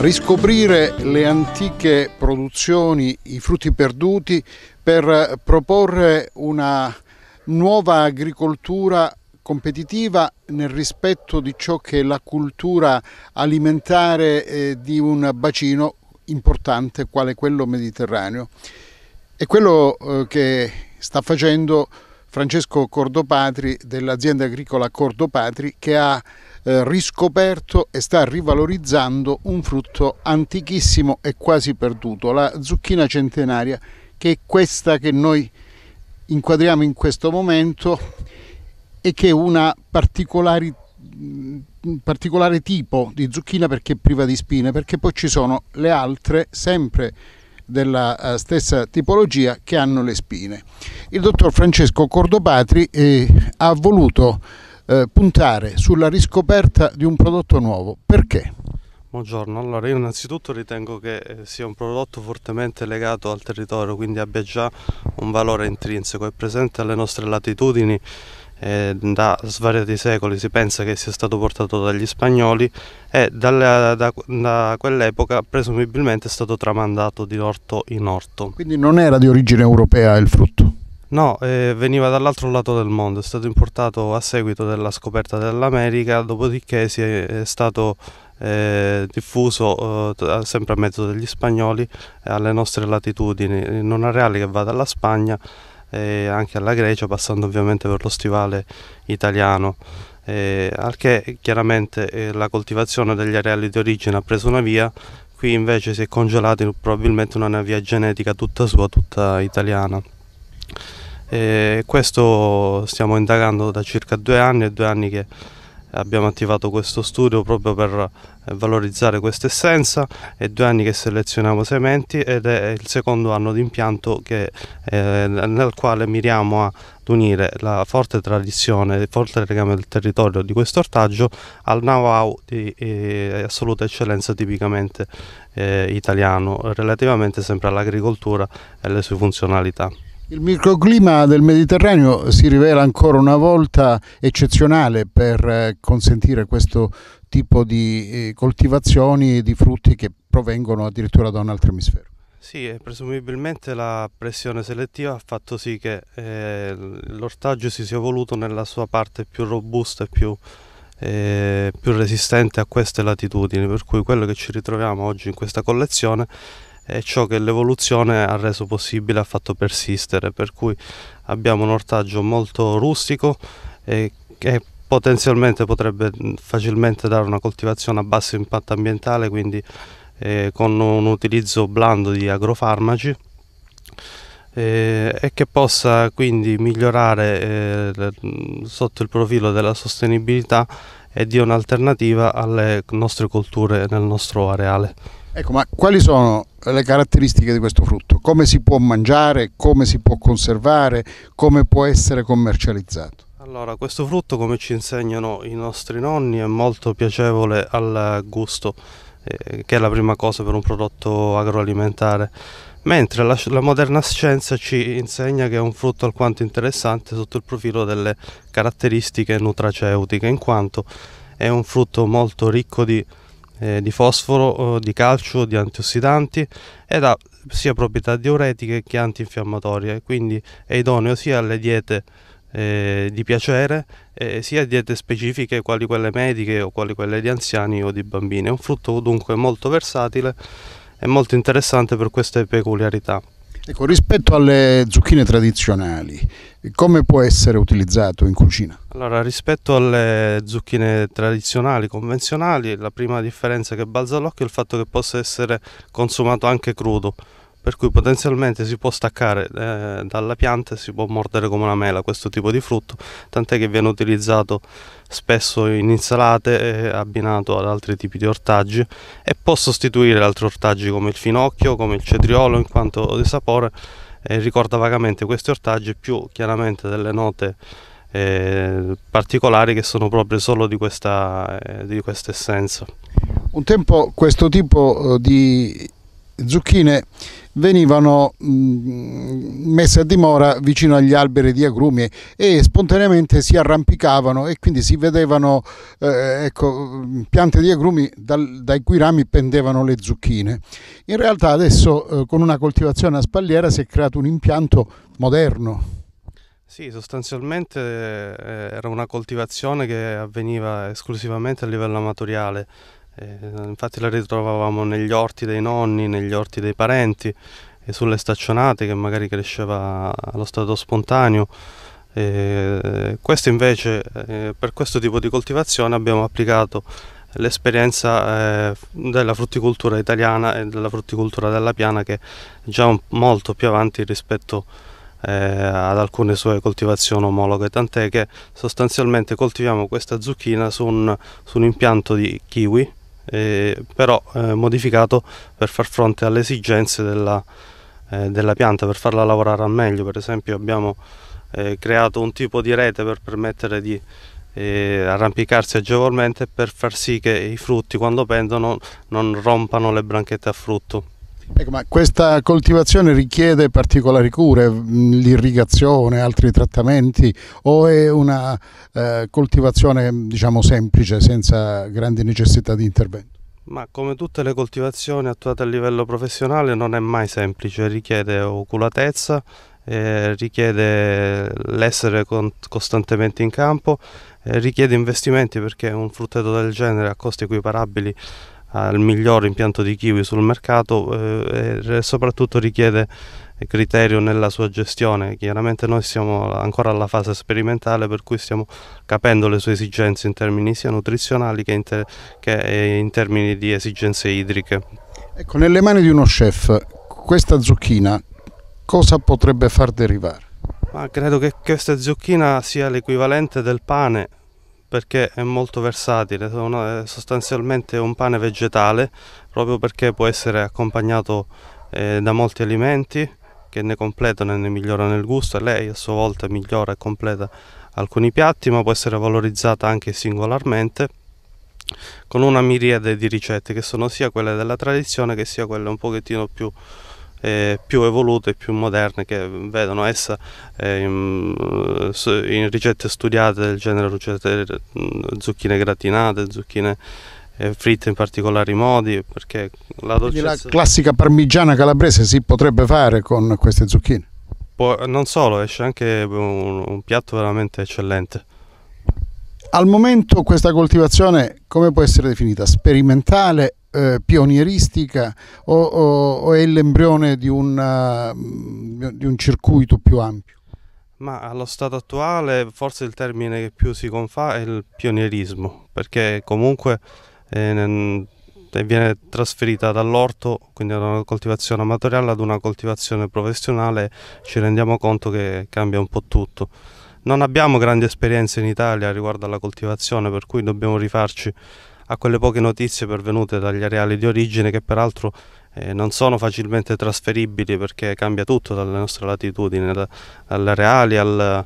riscoprire le antiche produzioni, i frutti perduti, per proporre una nuova agricoltura competitiva nel rispetto di ciò che è la cultura alimentare eh, di un bacino importante quale quello mediterraneo. È quello eh, che sta facendo Francesco Cordopatri dell'azienda agricola Cordopatri che ha eh, riscoperto e sta rivalorizzando un frutto antichissimo e quasi perduto, la zucchina centenaria, che è questa che noi inquadriamo in questo momento e che è una particolare mm, particolare tipo di zucchina perché è priva di spine, perché poi ci sono le altre sempre della eh, stessa tipologia che hanno le spine. Il dottor Francesco Cordopatri eh, ha voluto eh, puntare sulla riscoperta di un prodotto nuovo. Perché? Buongiorno, allora io innanzitutto ritengo che eh, sia un prodotto fortemente legato al territorio, quindi abbia già un valore intrinseco, è presente alle nostre latitudini eh, da svariati secoli si pensa che sia stato portato dagli spagnoli e dalla, da, da quell'epoca presumibilmente è stato tramandato di orto in orto. Quindi non era di origine europea il frutto? No, eh, veniva dall'altro lato del mondo, è stato importato a seguito della scoperta dell'America, dopodiché si è, è stato eh, diffuso eh, sempre a mezzo degli spagnoli alle nostre latitudini, in un areale che va dalla Spagna e anche alla Grecia, passando ovviamente per lo stivale italiano. Eh, al che chiaramente eh, la coltivazione degli areali di origine ha preso una via, qui invece si è congelata probabilmente una via genetica tutta sua, tutta italiana. Eh, questo stiamo indagando da circa due anni, e due anni che abbiamo attivato questo studio proprio per eh, valorizzare questa essenza è due anni che selezioniamo sementi ed è il secondo anno di impianto che, eh, nel quale miriamo ad unire la forte tradizione, il forte legame del territorio di questo ortaggio al know-how di eh, assoluta eccellenza tipicamente eh, italiano relativamente sempre all'agricoltura e alle sue funzionalità. Il microclima del Mediterraneo si rivela ancora una volta eccezionale per eh, consentire questo tipo di eh, coltivazioni di frutti che provengono addirittura da un altro emisfero. Sì, e presumibilmente la pressione selettiva ha fatto sì che eh, l'ortaggio si sia evoluto nella sua parte più robusta e più, eh, più resistente a queste latitudini, per cui quello che ci ritroviamo oggi in questa collezione è ciò che l'evoluzione ha reso possibile, ha fatto persistere, per cui abbiamo un ortaggio molto rustico e che potenzialmente potrebbe facilmente dare una coltivazione a basso impatto ambientale, quindi eh, con un utilizzo blando di agrofarmaci eh, e che possa quindi migliorare eh, sotto il profilo della sostenibilità e di un'alternativa alle nostre colture nel nostro areale. Ecco, ma quali sono le caratteristiche di questo frutto? Come si può mangiare, come si può conservare, come può essere commercializzato? Allora, questo frutto, come ci insegnano i nostri nonni, è molto piacevole al gusto, eh, che è la prima cosa per un prodotto agroalimentare. Mentre la, la moderna scienza ci insegna che è un frutto alquanto interessante sotto il profilo delle caratteristiche nutraceutiche, in quanto è un frutto molto ricco di eh, di fosforo, eh, di calcio, di antiossidanti ed ha sia proprietà diuretiche che antinfiammatorie, quindi è idoneo sia alle diete eh, di piacere eh, sia diete specifiche quali quelle mediche o quali quelle di anziani o di bambini. È un frutto dunque molto versatile e molto interessante per queste peculiarità. Ecco, rispetto alle zucchine tradizionali, come può essere utilizzato in cucina? Allora, rispetto alle zucchine tradizionali, convenzionali, la prima differenza che balza all'occhio è il fatto che possa essere consumato anche crudo, per cui potenzialmente si può staccare eh, dalla pianta e si può mordere come una mela questo tipo di frutto, tant'è che viene utilizzato spesso in insalate e abbinato ad altri tipi di ortaggi e può sostituire altri ortaggi come il finocchio, come il cetriolo in quanto di sapore eh, ricorda vagamente questi ortaggi più chiaramente delle note eh, particolari che sono proprio solo di questa, eh, di questa essenza. Un tempo questo tipo eh, di zucchine venivano mm, messe a dimora vicino agli alberi di agrumi e spontaneamente si arrampicavano e quindi si vedevano eh, ecco, piante di agrumi dal, dai cui rami pendevano le zucchine. In realtà adesso eh, con una coltivazione a spalliera si è creato un impianto moderno. Sì, sostanzialmente eh, era una coltivazione che avveniva esclusivamente a livello amatoriale, eh, infatti la ritrovavamo negli orti dei nonni, negli orti dei parenti, e eh, sulle staccionate che magari cresceva allo stato spontaneo. Eh, questo invece, eh, per questo tipo di coltivazione abbiamo applicato l'esperienza della frutticoltura italiana e della frutticoltura della piana che è già molto più avanti rispetto ad alcune sue coltivazioni omologhe, tant'è che sostanzialmente coltiviamo questa zucchina su un, su un impianto di kiwi eh, però eh, modificato per far fronte alle esigenze della, eh, della, pianta, per farla lavorare al meglio. Per esempio abbiamo eh, creato un tipo di rete per permettere di eh, arrampicarsi agevolmente per far sì che i frutti quando pendono non rompano le branchette a frutto. Ecco, ma questa coltivazione richiede particolari cure, l'irrigazione, altri trattamenti o è una eh, coltivazione diciamo semplice senza grandi necessità di intervento? Ma come tutte le coltivazioni attuate a livello professionale non è mai semplice, richiede oculatezza, eh, richiede l'essere costantemente in campo, eh, richiede investimenti perché un frutteto del genere a costi equiparabili al miglior impianto di kiwi sul mercato eh, e soprattutto richiede criterio nella sua gestione. Chiaramente noi siamo ancora alla fase sperimentale per cui stiamo capendo le sue esigenze in termini sia nutrizionali che in, te, che eh, in termini di esigenze idriche. Ecco, nelle mani di uno chef questa zucchina cosa potrebbe far derivare? Ma credo che questa zucchina sia l'equivalente del pane perché è molto versatile, sostanzialmente un pane vegetale proprio perché può essere accompagnato eh, da molti alimenti che ne completano e ne migliorano il gusto e lei a sua volta migliora e completa alcuni piatti ma può essere valorizzata anche singolarmente con una miriade di ricette che sono sia quelle della tradizione che sia quelle un pochettino più eh, più evolute e più moderne che vedono essa eh, in, in, ricette studiate del genere ricette, zucchine gratinate, zucchine eh, fritte in particolari modi perché la, dolcezza... la classica parmigiana calabrese si potrebbe fare con queste zucchine? Può, non solo, esce anche un, un piatto veramente eccellente. Al momento questa coltivazione come può essere definita? Sperimentale eh, pionieristica o, o, o è l'embrione di, eh, di un circuito più ampio? Ma allo stato attuale forse il termine che più si confà è il pionierismo, perché comunque eh, viene trasferita dall'orto, quindi da una coltivazione amatoriale ad una coltivazione professionale, ci rendiamo conto che cambia un po' tutto. Non abbiamo grandi esperienze in Italia riguardo alla coltivazione, per cui dobbiamo rifarci a quelle poche notizie pervenute dagli areali di origine che peraltro eh, non sono facilmente trasferibili perché cambia tutto dalle nostre latitudini, dalle areali al,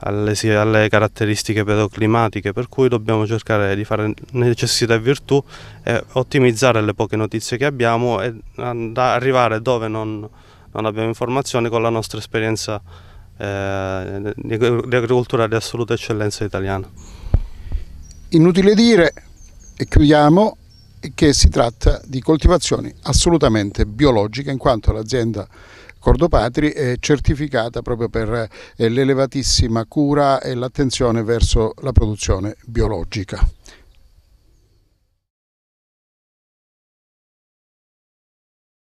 alle, alle, caratteristiche pedoclimatiche, per cui dobbiamo cercare di fare necessità e virtù e ottimizzare le poche notizie che abbiamo e arrivare dove non, non abbiamo informazioni con la nostra esperienza eh, di agricoltura di assoluta eccellenza italiana. Inutile dire, e chiudiamo che si tratta di coltivazioni assolutamente biologiche in quanto l'azienda Cordopatri è certificata proprio per eh, l'elevatissima cura e l'attenzione verso la produzione biologica.